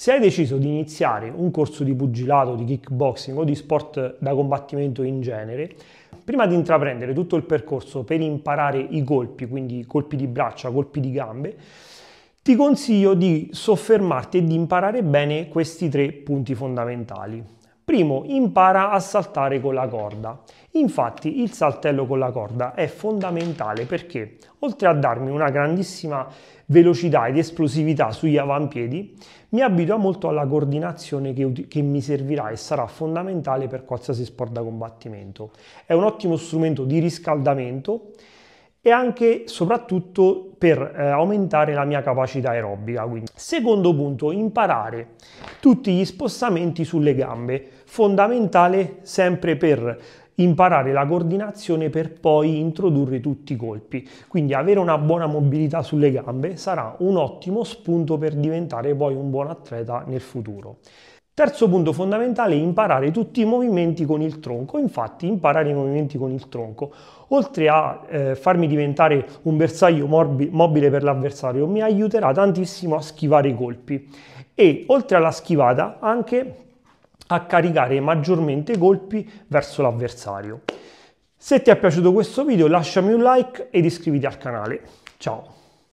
Se hai deciso di iniziare un corso di pugilato, di kickboxing o di sport da combattimento in genere, prima di intraprendere tutto il percorso per imparare i colpi, quindi colpi di braccia, colpi di gambe, ti consiglio di soffermarti e di imparare bene questi tre punti fondamentali. Primo, impara a saltare con la corda. Infatti il saltello con la corda è fondamentale perché oltre a darmi una grandissima velocità ed esplosività sugli avampiedi, mi abitua molto alla coordinazione che, che, mi servirà e sarà fondamentale per qualsiasi sport da combattimento. È un ottimo strumento di riscaldamento e anche e soprattutto per eh, aumentare la mia capacità aerobica. Quindi. Secondo punto, imparare tutti gli spostamenti sulle gambe, fondamentale sempre per imparare la coordinazione per poi introdurre tutti i colpi. Quindi avere una buona mobilità sulle gambe sarà un ottimo spunto per diventare poi un buon atleta nel futuro. Terzo punto fondamentale è imparare tutti i movimenti con il tronco, infatti imparare i movimenti con il tronco, oltre a eh, farmi diventare un bersaglio mobile per l'avversario, mi aiuterà tantissimo a schivare i colpi e oltre alla schivata anche a caricare maggiormente i colpi verso l'avversario. Se ti è piaciuto questo video lasciami un like ed iscriviti al canale. Ciao!